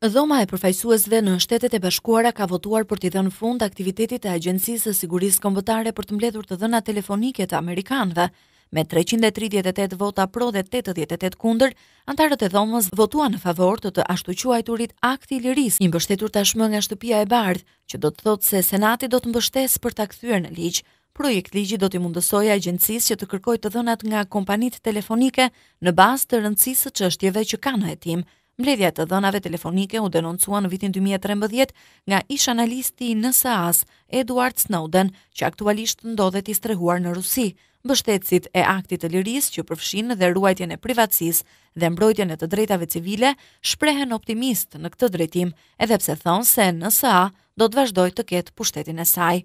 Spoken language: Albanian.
Dhoma e përfaqësuesve në Shtetet e Bashkuara ka votuar për t'i dhënë fund aktivitetit të Agjencisë së Sigurisë Kombëtare për të mbledhur të dhëna telefonike të amerikanëve. Me 338 vota pro dhe 88 kundër, antarët e dhomës votuan në favor të të ashtu quajturit akti liris, një mbështetur tashmë nga shtëpia e bardhë, që do të thotë se Senati do të mbështes për të akthyre në ligjë. Projekt ligji do t'i mundësoj agjencisë që të kërkoj të dhënat nga kompanit telefonike në bas të rëndësisë të qështjeve që kanë e Mbledhja të dhënave telefonike u denoncuan në vitin 2013 nga ish analisti i NSA-s Edward Snowden, që aktualisht ndodhet i strehuar në Rusi. Mbështetësit e Aktit të Lirisë që përfshin dhe ruajtjen e privatësisë dhe mbrojtjen e të drejtave civile shprehen optimist në këtë drejtim, edhe pse thon se NSA do të vazhdojë të ketë pushtetin e saj.